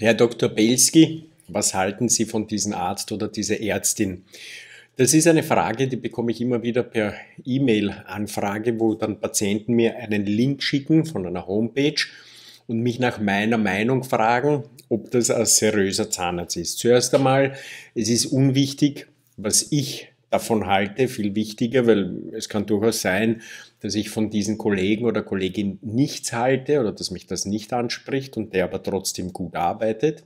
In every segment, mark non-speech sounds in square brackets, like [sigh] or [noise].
Herr Dr. Belski, was halten Sie von diesem Arzt oder dieser Ärztin? Das ist eine Frage, die bekomme ich immer wieder per E-Mail-Anfrage, wo dann Patienten mir einen Link schicken von einer Homepage und mich nach meiner Meinung fragen, ob das ein seriöser Zahnarzt ist. Zuerst einmal, es ist unwichtig, was ich davon halte, viel wichtiger, weil es kann durchaus sein, dass ich von diesen Kollegen oder Kollegin nichts halte oder dass mich das nicht anspricht und der aber trotzdem gut arbeitet.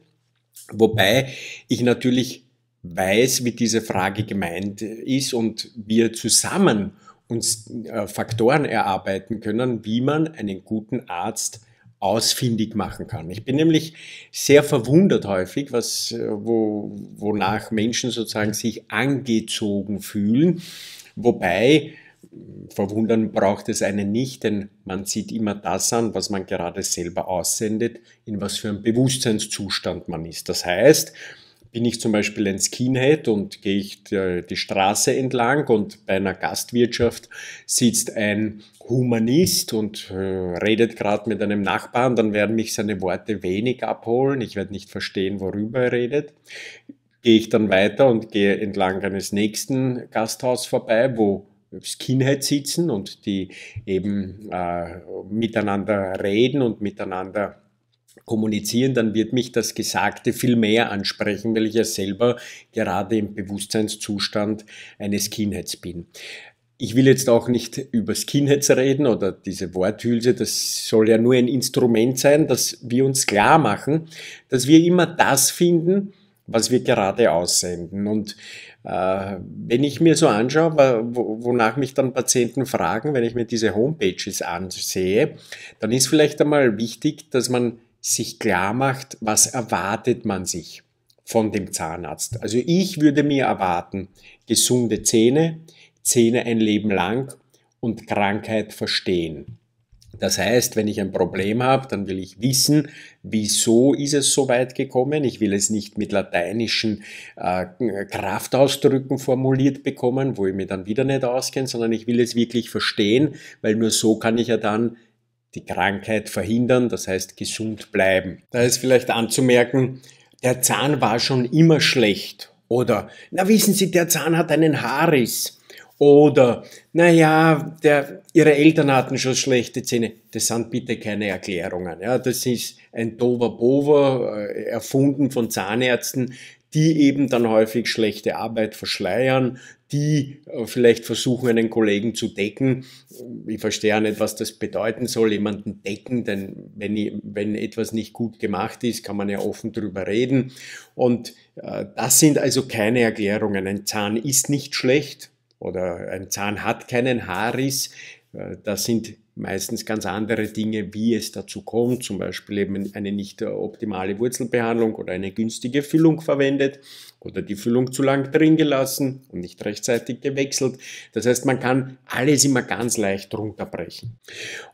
Wobei ich natürlich weiß, wie diese Frage gemeint ist und wir zusammen uns äh, Faktoren erarbeiten können, wie man einen guten Arzt ausfindig machen kann. Ich bin nämlich sehr verwundert häufig, was, äh, wo, wonach Menschen sozusagen sich angezogen fühlen. Wobei, verwundern braucht es einen nicht, denn man sieht immer das an, was man gerade selber aussendet, in was für einem Bewusstseinszustand man ist. Das heißt, bin ich zum Beispiel ein Skinhead und gehe ich äh, die, Straße entlang und bei einer Gastwirtschaft sitzt ein Humanist und äh, redet gerade mit einem Nachbarn, dann werden mich seine Worte wenig abholen, ich werde nicht verstehen, worüber er redet. Gehe ich dann weiter und gehe entlang eines nächsten Gasthaus vorbei, wo Skinheads sitzen und die eben äh, miteinander reden und miteinander kommunizieren, dann wird mich das Gesagte viel mehr ansprechen, weil ich ja selber gerade im Bewusstseinszustand eines Skinheads bin. Ich will jetzt auch nicht über Skinheads reden oder diese Worthülse, das soll ja nur ein Instrument sein, dass wir uns klar machen, dass wir immer das finden, was wir gerade aussenden. Und äh, wenn ich mir so anschaue, wonach mich dann Patienten fragen, wenn ich mir diese Homepages ansehe, dann ist vielleicht einmal wichtig, dass man sich klar macht, was erwartet man sich von dem Zahnarzt. Also ich würde mir erwarten, gesunde Zähne, Zähne ein Leben lang und Krankheit verstehen. Das heißt, wenn ich ein Problem habe, dann will ich wissen, wieso ist es so weit gekommen. Ich will es nicht mit lateinischen äh, Kraftausdrücken formuliert bekommen, wo ich mir dann wieder nicht auskenne, sondern ich will es wirklich verstehen, weil nur so kann ich ja dann die Krankheit verhindern, das heißt gesund bleiben. Da ist vielleicht anzumerken, der Zahn war schon immer schlecht. Oder, na wissen Sie, der Zahn hat einen Haarriss. Oder, naja, der, Ihre Eltern hatten schon schlechte Zähne. Das sind bitte keine Erklärungen. Ja, das ist ein Doverbover, äh, erfunden von Zahnärzten, die eben dann häufig schlechte Arbeit verschleiern, die äh, vielleicht versuchen, einen Kollegen zu decken. Ich verstehe auch nicht, was das bedeuten soll, jemanden decken, denn wenn, ich, wenn etwas nicht gut gemacht ist, kann man ja offen darüber reden. Und äh, das sind also keine Erklärungen. Ein Zahn ist nicht schlecht oder ein Zahn hat keinen Haarriss. Äh, das sind meistens ganz andere Dinge, wie es dazu kommt, zum Beispiel eben eine nicht äh, optimale Wurzelbehandlung oder eine günstige Füllung verwendet oder die Füllung zu lang drin gelassen und nicht rechtzeitig gewechselt. Das heißt, man kann alles immer ganz leicht runterbrechen.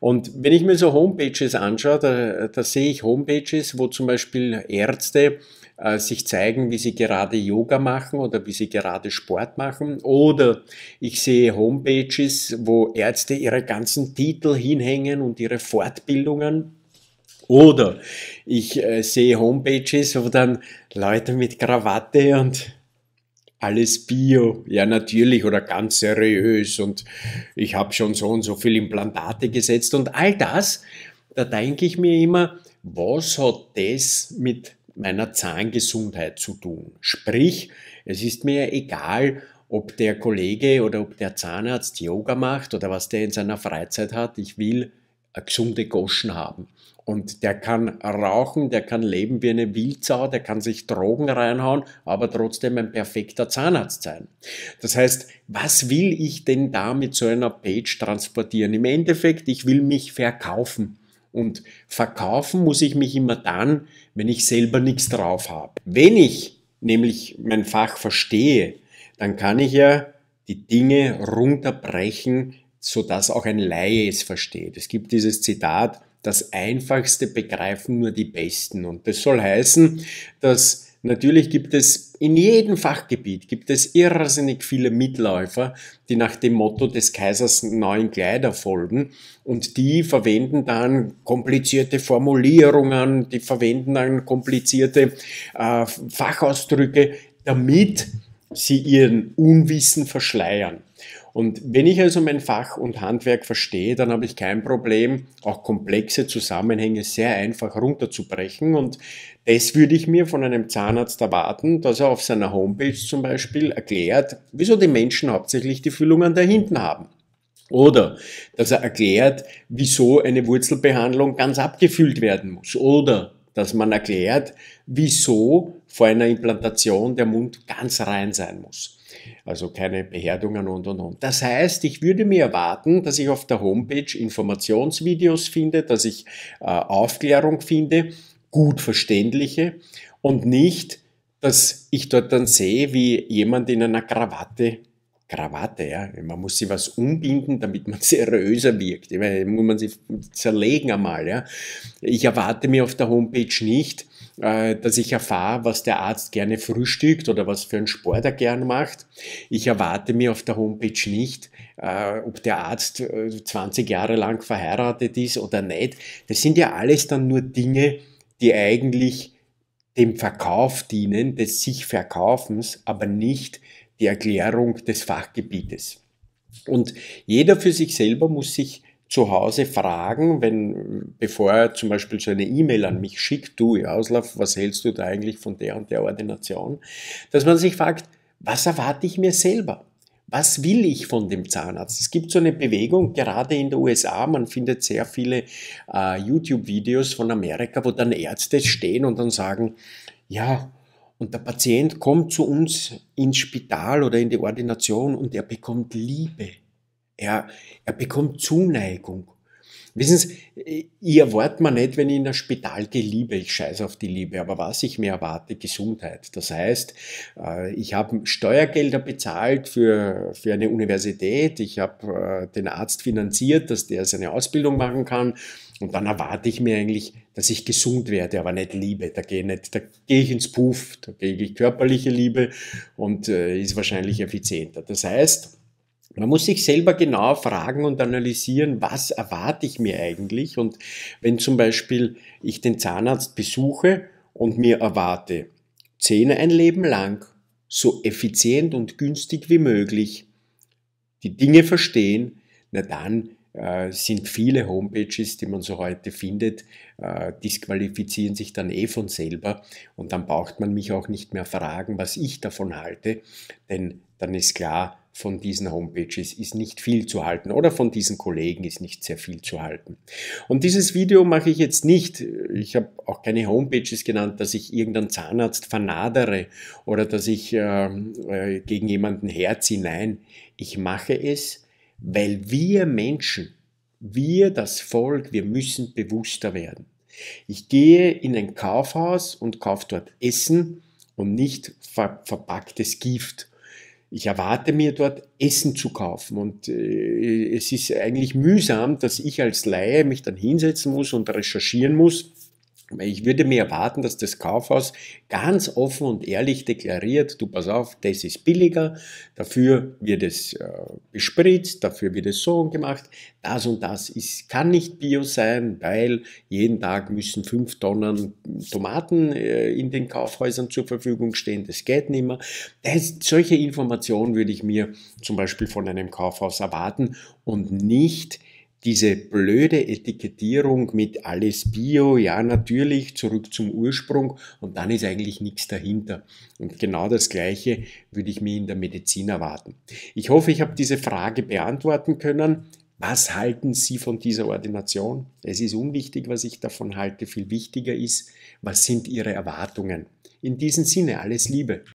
Und wenn ich mir so Homepages anschaue, da, da sehe ich Homepages, wo zum Beispiel Ärzte äh, sich zeigen, wie sie gerade Yoga machen oder wie sie gerade Sport machen. Oder ich sehe Homepages, wo Ärzte ihre ganzen Titel Titel hinhängen und ihre Fortbildungen. Oder ich äh, sehe Homepages, wo dann Leute mit Krawatte und alles bio, ja natürlich oder ganz seriös und ich habe schon so und so viel Implantate gesetzt und all das, da denke ich mir immer, was hat das mit meiner Zahngesundheit zu tun? Sprich, es ist mir egal, ob der Kollege oder ob der Zahnarzt Yoga macht oder was der in seiner Freizeit hat. Ich will eine gesunde Goschen haben. Und der kann rauchen, der kann leben wie eine Wildsau, der kann sich Drogen reinhauen, aber trotzdem ein perfekter Zahnarzt sein. Das heißt, was will ich denn da mit so einer Page transportieren? Im Endeffekt, ich will mich verkaufen. Und verkaufen muss ich mich immer dann, wenn ich selber nichts drauf habe. Wenn ich nämlich mein Fach verstehe, dann kann ich ja die Dinge runterbrechen, sodass auch ein Laie es versteht. Es gibt dieses Zitat, das Einfachste begreifen nur die Besten. Und das soll heißen, dass Natürlich gibt es in jedem Fachgebiet gibt es irrsinnig viele Mitläufer, die nach dem Motto des Kaisers neuen Kleider folgen und die verwenden dann komplizierte Formulierungen, die verwenden dann komplizierte äh, Fachausdrücke, damit sie ihren Unwissen verschleiern. Und wenn ich also mein Fach und Handwerk verstehe, dann habe ich kein Problem, auch komplexe Zusammenhänge sehr einfach runterzubrechen. Und das würde ich mir von einem Zahnarzt erwarten, dass er auf seiner Homepage zum Beispiel erklärt, wieso die Menschen hauptsächlich die Füllungen an Hinten haben. Oder dass er erklärt, wieso eine Wurzelbehandlung ganz abgefüllt werden muss. Oder dass man erklärt, wieso vor einer Implantation der Mund ganz rein sein muss. Also keine Beherdungen und und und. Das heißt, ich würde mir erwarten, dass ich auf der Homepage Informationsvideos finde, dass ich äh, Aufklärung finde, gut verständliche und nicht, dass ich dort dann sehe, wie jemand in einer Krawatte Krawatte, ja. Man muss sie was umbinden, damit man [laughs] seriöser wirkt. Ich meine, muss man sie zerlegen einmal, ja. Ich erwarte mir auf der Homepage nicht, äh, dass ich erfahre, was der Arzt gerne frühstückt oder was für einen Sport er gerne macht. Ich erwarte mir auf der Homepage nicht, äh, ob der Arzt 20 äh, Jahre lang verheiratet ist oder nicht. Das sind ja alles dann nur Dinge, die eigentlich dem Verkauf dienen, des sich Verkaufens, aber nicht die Erklärung des Fachgebietes. Und jeder für sich selber muss sich zu Hause fragen, wenn, bevor er zum Beispiel so eine E-Mail an mich schickt, du Jaroslav, was hältst du da eigentlich von der und der Ordination, dass man sich fragt, was erwarte ich mir selber? was will ich von dem Zahnarzt? Es gibt so eine Bewegung, gerade in den USA, man findet sehr viele äh, YouTube-Videos von Amerika, wo dann Ärzte stehen und dann sagen, ja, und der Patient kommt zu uns ins Spital oder in die Ordination und er bekommt Liebe. Er, er bekommt Zuneigung. Wissen Sie, ich erwarte mir nicht, wenn ich in ein Spital gehe, Liebe, ich scheiße auf die Liebe, aber was ich mir erwarte, Gesundheit. Das heißt, äh, ich habe Steuergelder bezahlt für, für eine Universität, ich habe äh, den Arzt finanziert, dass der seine Ausbildung machen kann und dann erwarte ich mir eigentlich, dass ich gesund werde, aber nicht Liebe. Da gehe, nicht, da gehe ich ins Puff, da kriege ich körperliche Liebe und äh, ist wahrscheinlich effizienter. Das heißt, man muss sich selber genau fragen und analysieren, was erwarte ich mir eigentlich? Und wenn zum Beispiel ich den Zahnarzt besuche und mir erwarte, Zähne ein Leben lang, so effizient und günstig wie möglich, die Dinge verstehen, na dann äh, sind viele Homepages, die man so heute findet, äh, disqualifizieren sich dann eh von selber und dann braucht man mich auch nicht mehr fragen, was ich davon halte, denn dann ist klar, von diesen Homepages ist nicht viel zu halten oder von diesen Kollegen ist nicht sehr viel zu halten. Und dieses Video mache ich jetzt nicht, ich habe auch keine Homepages genannt, dass ich irgendeinen Zahnarzt vernadere oder dass ich äh, äh, gegen jemanden herziehe. Nein, ich mache es, weil wir Menschen, wir das Volk, wir müssen bewusster werden. Ich gehe in ein Kaufhaus und kaufe dort Essen und nicht ver verpacktes Gift ich erwarte mir dort Essen zu kaufen. Und äh, es ist eigentlich mühsam, dass ich als Laie mich dann hinsetzen muss und recherchieren muss ich würde mir erwarten, dass das Kaufhaus ganz offen und ehrlich deklariert, du pass auf, das ist billiger, dafür wird es äh, bespritzt, dafür wird es so gemacht, das und das ist, kann nicht bio sein, weil jeden Tag müssen fünf Tonnen Tomaten äh, in den Kaufhäusern zur Verfügung stehen, das geht nicht mehr. Das, solche Informationen würde ich mir zum Beispiel von einem Kaufhaus erwarten und nicht diese blöde Etikettierung mit alles Bio, ja natürlich, zurück zum Ursprung und dann ist eigentlich nichts dahinter. Und genau das Gleiche würde ich mir in der Medizin erwarten. Ich hoffe, ich habe diese Frage beantworten können. Was halten Sie von dieser Ordination? Es ist unwichtig, was ich davon halte. Viel wichtiger ist, was sind Ihre Erwartungen? In diesem Sinne, alles Liebe.